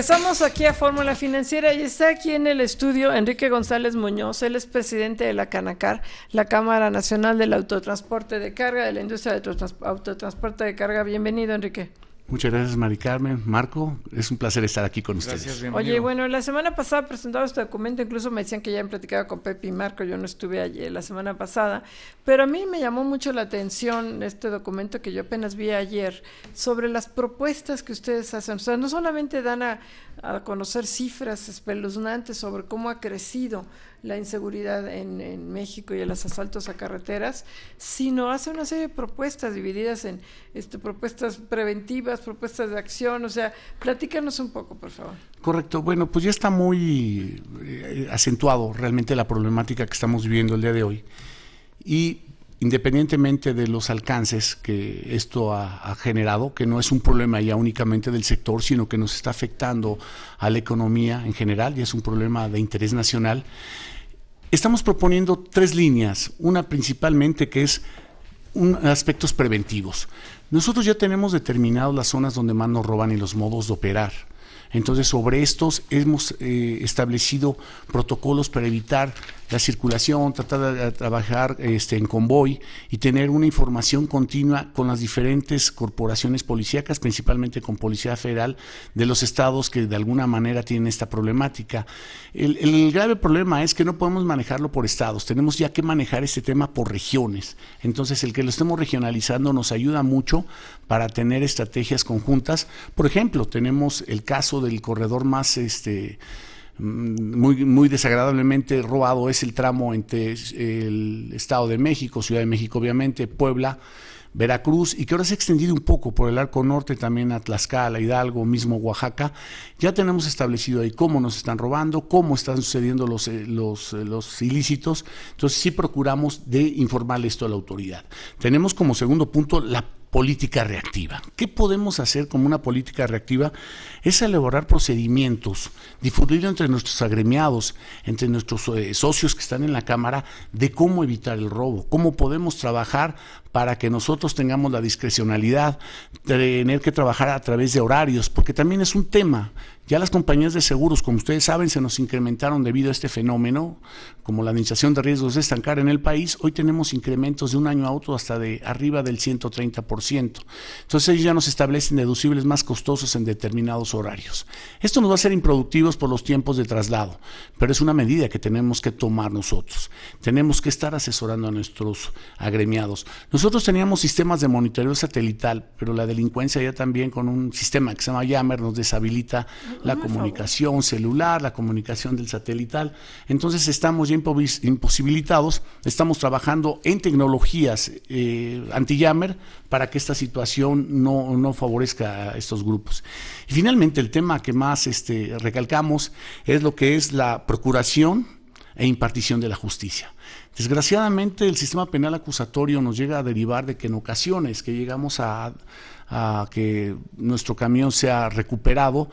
Estamos aquí a Fórmula Financiera y está aquí en el estudio Enrique González Muñoz. Él es presidente de la Canacar, la Cámara Nacional del Autotransporte de Carga, de la industria de autotransporte de carga. Bienvenido, Enrique. Muchas gracias, Mari Carmen. Marco, es un placer estar aquí con ustedes. Oye, bueno, la semana pasada presentaba este documento, incluso me decían que ya han platicado con Pepe y Marco, yo no estuve allí la semana pasada, pero a mí me llamó mucho la atención este documento que yo apenas vi ayer sobre las propuestas que ustedes hacen. O sea, no solamente dan a, a conocer cifras espeluznantes sobre cómo ha crecido la inseguridad en, México y en los asaltos a carreteras, sino hace una serie de propuestas divididas en este, propuestas preventivas, propuestas de acción, o sea, platícanos un poco, por favor. Correcto, bueno, pues ya está muy eh, acentuado realmente la problemática que estamos viviendo el día de hoy. Y independientemente de los alcances que esto ha, generado, que no es un problema ya únicamente del sector, sino que nos está afectando a la economía en general y es un problema de interés nacional, estamos proponiendo tres líneas, una principalmente que es aspectos preventivos. Nosotros ya tenemos determinados las zonas donde más nos roban y los modos de operar. Entonces, sobre estos hemos eh, establecido protocolos para evitar la circulación, tratar de, trabajar este, en convoy y tener una información continua con las diferentes corporaciones policíacas, principalmente con Policía Federal de los estados que de alguna manera tienen esta problemática. el grave problema es que no podemos manejarlo por estados, tenemos ya que manejar este tema por regiones. Entonces, el que lo estemos regionalizando nos ayuda mucho para tener estrategias conjuntas. Por ejemplo, tenemos el caso del corredor más este mm, muy, muy desagradablemente robado es el tramo entre el Estado de México, Ciudad de México obviamente, Puebla, Veracruz, y que ahora se ha extendido un poco por el arco norte también a Tlaxcala, Hidalgo, mismo Oaxaca. Ya tenemos establecido ahí cómo nos están robando, cómo están sucediendo los, eh, los, eh, los ilícitos. Entonces sí procuramos de informarle esto a la autoridad. Tenemos como segundo punto la política reactiva. ¿Qué podemos hacer como una política reactiva? Es elaborar procedimientos, difundir entre nuestros agremiados, entre nuestros eh, socios que están en la Cámara, de cómo evitar el robo, cómo podemos trabajar para que nosotros tengamos la discrecionalidad, de tener que trabajar a través de horarios, porque también es un tema. Ya las compañías de seguros, como ustedes saben, se nos incrementaron debido a este fenómeno, como la administración de riesgos de estancar en el país, hoy tenemos incrementos de un año a otro hasta de arriba del 130%. Entonces ellos ya nos establecen deducibles más costosos en determinados horarios. Esto nos va a ser improductivos por los tiempos de traslado, pero es una medida que tenemos que tomar nosotros. Tenemos que estar asesorando a nuestros agremiados. Nosotros teníamos sistemas de monitoreo satelital, pero la delincuencia ya también con un sistema que se llama Yammer nos deshabilita la comunicación celular, la comunicación del satelital. Entonces estamos ya imposibilitados, estamos trabajando en tecnologías eh, anti-Yammer para que esta situación no, no, favorezca a estos grupos. Y finalmente el tema que más este, recalcamos es lo que es la procuración e impartición de la justicia. Desgraciadamente el sistema penal acusatorio nos llega a derivar de que en ocasiones que llegamos a, que nuestro camión sea recuperado,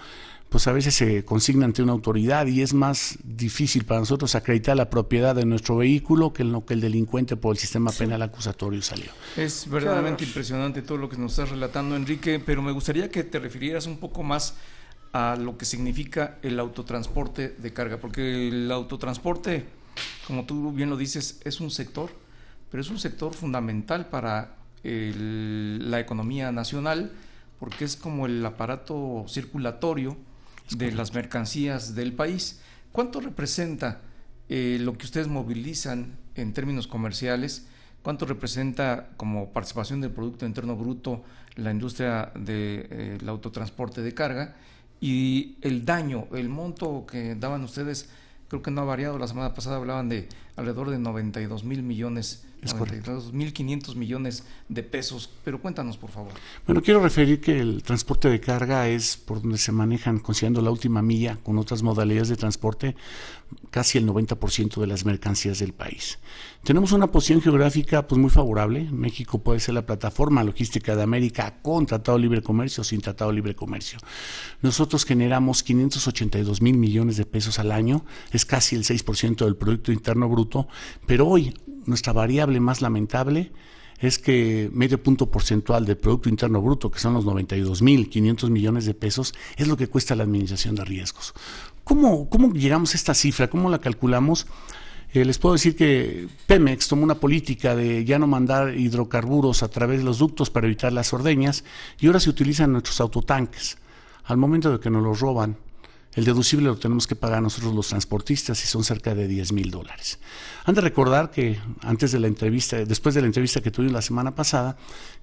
pues a veces se consigna ante una autoridad y es más difícil para nosotros acreditar la propiedad de nuestro vehículo que lo que el delincuente por el sistema penal acusatorio salió. Es verdaderamente impresionante todo lo que nos estás relatando, Enrique, pero me gustaría que te refirieras un poco más a lo que significa el autotransporte de carga, porque el autotransporte como tú bien lo dices, es un sector, pero es un sector fundamental para la economía nacional porque es como el aparato circulatorio de las mercancías del país. ¿Cuánto representa eh, lo que ustedes movilizan en términos comerciales? ¿Cuánto representa como participación del Producto Interno Bruto la industria del de, eh, autotransporte de carga? Y el daño, el monto que daban ustedes creo que no ha variado. La semana pasada hablaban de alrededor de 92 mil millones es correcto. 2.500 millones de pesos. Pero cuéntanos, por favor. Bueno, quiero referir que el transporte de carga es por donde se manejan, considerando la última milla con otras modalidades de transporte, casi el 90% de las mercancías del país. Tenemos una posición geográfica pues muy favorable. México puede ser la plataforma logística de América con Tratado Libre Comercio o sin Tratado Libre Comercio. Nosotros generamos 582 mil millones de pesos al año, es casi el 6% del Producto Interno Bruto, pero hoy nuestra variable más lamentable, es que medio punto porcentual del Producto Interno Bruto, que son los 92.500 millones de pesos, es lo que cuesta la administración de riesgos. ¿Cómo, ¿Cómo llegamos a esta cifra? ¿Cómo la calculamos? Eh, les puedo decir que Pemex tomó una política de ya no mandar hidrocarburos a través de los ductos para evitar las ordeñas y ahora se utilizan nuestros autotanques. Al momento de que nos los roban, el deducible lo tenemos que pagar nosotros los transportistas y son cerca de 10 mil dólares. Han de recordar que antes de la entrevista, después de la entrevista que tuvimos la semana pasada,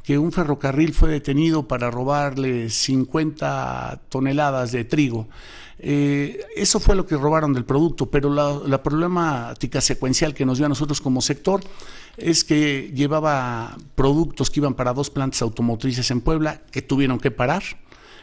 que un ferrocarril fue detenido para robarle 50 toneladas de trigo. Eh, eso fue lo que robaron del producto, pero la, la problemática secuencial que nos dio a nosotros como sector es que llevaba productos que iban para dos plantas automotrices en Puebla que tuvieron que parar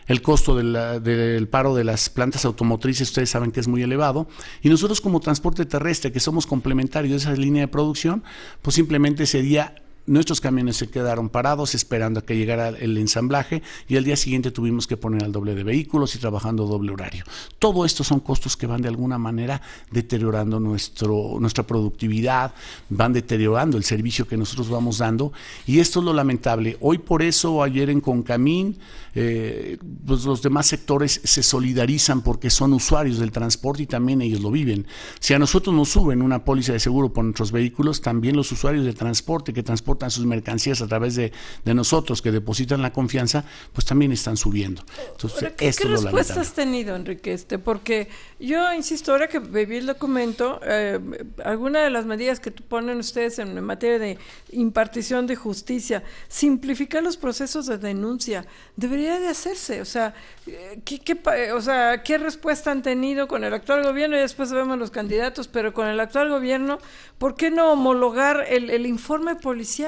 el costo del paro de las plantas automotrices, ustedes saben que es muy elevado. Y nosotros como transporte terrestre, que somos complementarios de esa línea de producción, pues simplemente sería nuestros camiones se quedaron parados esperando a que llegara el ensamblaje y al día siguiente tuvimos que poner al doble de vehículos y trabajando doble horario. Todo esto son costos que van de alguna manera deteriorando nuestro, nuestra productividad, van deteriorando el servicio que nosotros vamos dando y esto es lo lamentable. Hoy por eso, ayer en Concamín, eh, pues los demás sectores se solidarizan porque son usuarios del transporte y también ellos lo viven. Si a nosotros nos suben una póliza de seguro por nuestros vehículos, también los usuarios del transporte que transportan sus mercancías a través de, de nosotros, que depositan la confianza, pues también están subiendo. Entonces, ¿qué, esto es respuesta has tenido, Enrique? Este, porque yo insisto, ahora que bebí el documento, eh, alguna de las medidas que ponen ustedes en materia de impartición de justicia, simplificar los procesos de denuncia, debería de hacerse. O sea, eh, ¿qué, qué, o sea, ¿qué respuesta han tenido con el actual gobierno? Y después vemos los candidatos, pero con el actual gobierno, ¿por qué no homologar el, el informe policial?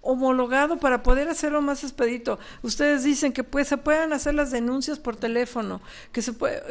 homologado para poder hacerlo más expedito. Ustedes dicen que pues, se puedan hacer las denuncias por teléfono, que se puede,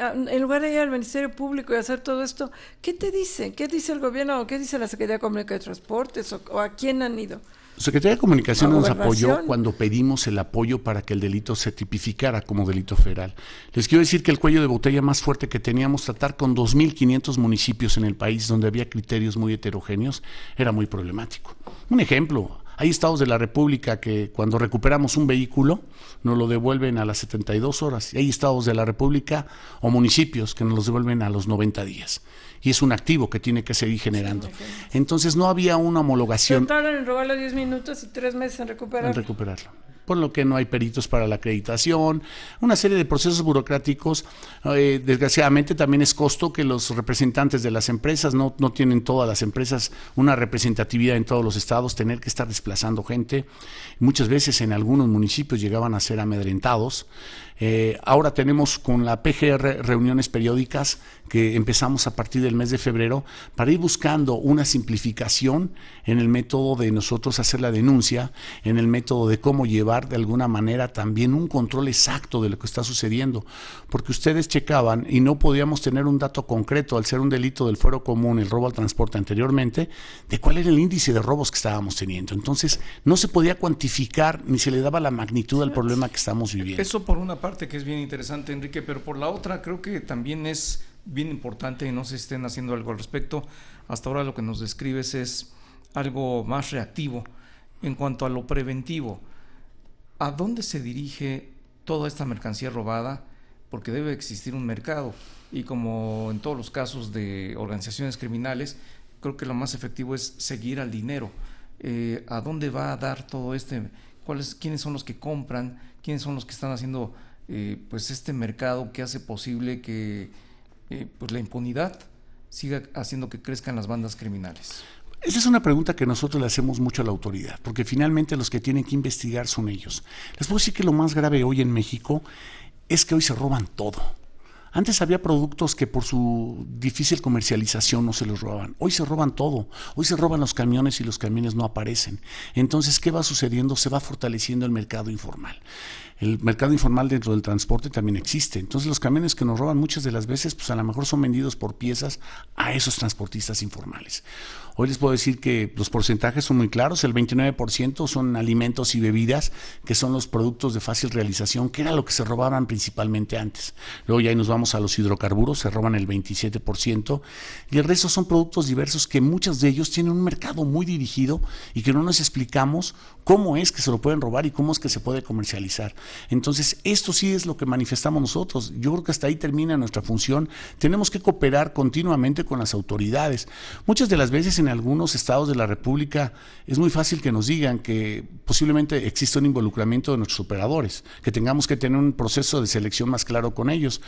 ah, en lugar de ir al Ministerio Público y hacer todo esto, ¿qué te dice? ¿Qué dice el gobierno o qué dice la Secretaría de Transportes o a quién han ido? Secretaría de Comunicación nos apoyó cuando pedimos el apoyo para que el delito se tipificara como delito federal. Les quiero decir que el cuello de botella más fuerte que teníamos tratar con 2.500 municipios en el país donde había criterios muy heterogéneos era muy problemático. Un ejemplo, hay estados de la República que cuando recuperamos un vehículo nos lo devuelven a las 72 horas. Y hay estados de la República o municipios que nos los devuelven a los 90 días. Y es un activo que tiene que seguir generando. Entonces no había una homologación. Se en robarlo 10 minutos y 3 meses en recuperarlo. En recuperarlo por lo que no hay peritos para la acreditación, una serie de procesos burocráticos. Eh, desgraciadamente también es costo que los representantes de las empresas, no, tienen todas las empresas una representatividad en todos los estados, tener que estar desplazando gente. Muchas veces en algunos municipios llegaban a ser amedrentados. Eh, ahora tenemos con la PGR reuniones periódicas que empezamos a partir del mes de febrero para ir buscando una simplificación en el método de nosotros hacer la denuncia, en el método de cómo llevar de alguna manera también un control exacto de lo que está sucediendo, porque ustedes checaban y no podíamos tener un dato concreto al ser un delito del fuero común, el robo al transporte anteriormente, de cuál era el índice de robos que estábamos teniendo. Entonces, no se podía cuantificar ni se le daba la magnitud al problema que estamos viviendo. Eso por una parte que es bien interesante, Enrique, pero por la otra creo que también es bien importante y no se estén haciendo algo al respecto. Hasta ahora lo que nos describes es algo más reactivo en cuanto a lo preventivo. ¿a dónde se dirige toda esta mercancía robada? Porque debe existir un mercado y como en todos los casos de organizaciones criminales, creo que lo más efectivo es seguir al dinero. Eh, ¿A dónde va a dar todo este? ¿Cuáles, ¿Quiénes son los que compran? ¿Quiénes son los que están haciendo eh, pues este mercado que hace posible que eh, pues la impunidad siga haciendo que crezcan las bandas criminales? Esa es una pregunta que nosotros le hacemos mucho a la autoridad, porque finalmente los que tienen que investigar son ellos. Les puedo decir que lo más grave hoy en México es que hoy se roban todo. Antes había productos que por su difícil comercialización no se los robaban. Hoy se roban todo. Hoy se roban los camiones y los camiones no aparecen. Entonces, ¿qué va sucediendo? Se va fortaleciendo el mercado informal. El mercado informal dentro del transporte también existe. Entonces los camiones que nos roban muchas de las veces, pues a lo mejor son vendidos por piezas a esos transportistas informales. Hoy les puedo decir que los porcentajes son muy claros, el 29% son alimentos y bebidas, que son los productos de fácil realización, que era lo que se robaban principalmente antes. Luego ya ahí nos vamos a los hidrocarburos, se roban el 27%, y el resto son productos diversos que muchos de ellos tienen un mercado muy dirigido y que no nos explicamos cómo es que se lo pueden robar y cómo es que se puede comercializar. Entonces, esto sí es lo que manifestamos nosotros. Yo creo que hasta ahí termina nuestra función. Tenemos que cooperar continuamente con las autoridades. Muchas de las veces en algunos estados de la República es muy fácil que nos digan que posiblemente existe un involucramiento de nuestros operadores, que tengamos que tener un proceso de selección más claro con ellos.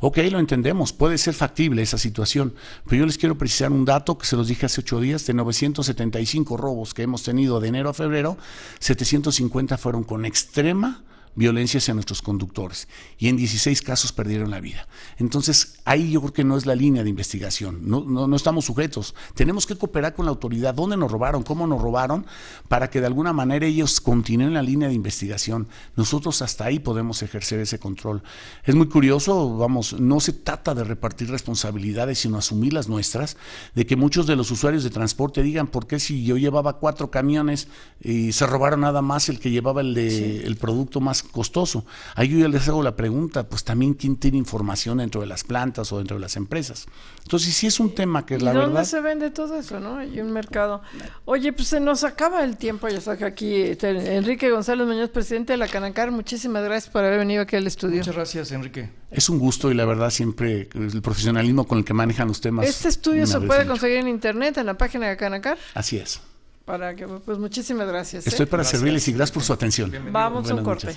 Ok, lo entendemos, puede ser factible esa situación, pero yo les quiero precisar un dato que se los dije hace ocho días, de 975 robos que hemos tenido de enero a febrero, 750 fueron con extrema violencia hacia nuestros conductores y en 16 casos perdieron la vida. Entonces, ahí yo creo que no es la línea de investigación, no, no, no estamos sujetos, tenemos que cooperar con la autoridad, dónde nos robaron, cómo nos robaron, para que de alguna manera ellos continúen la línea de investigación. Nosotros hasta ahí podemos ejercer ese control. Es muy curioso, vamos, no se trata de repartir responsabilidades, sino asumir las nuestras, de que muchos de los usuarios de transporte digan, ¿por qué si yo llevaba cuatro camiones y se robaron nada más el que llevaba el, de, el producto más costoso. Ahí yo ya les hago la pregunta, pues también quién tiene información dentro de las plantas o dentro de las empresas. Entonces, si es un tema que es la verdad... ¿Dónde se vende todo eso, no? Hay un mercado. Oye, pues se nos acaba el tiempo, ya está aquí este, Enrique González Muñoz, presidente de la Canacar. Muchísimas gracias por haber venido aquí al estudio. Muchas gracias, Enrique. Es un gusto y la verdad siempre el profesionalismo con el que manejan los temas. Este estudio se puede conseguir en internet, en la página de Canacar. Así es. Para que, pues muchísimas gracias. Estoy ¿eh? para servirles y gracias por su atención. Vamos a un corte.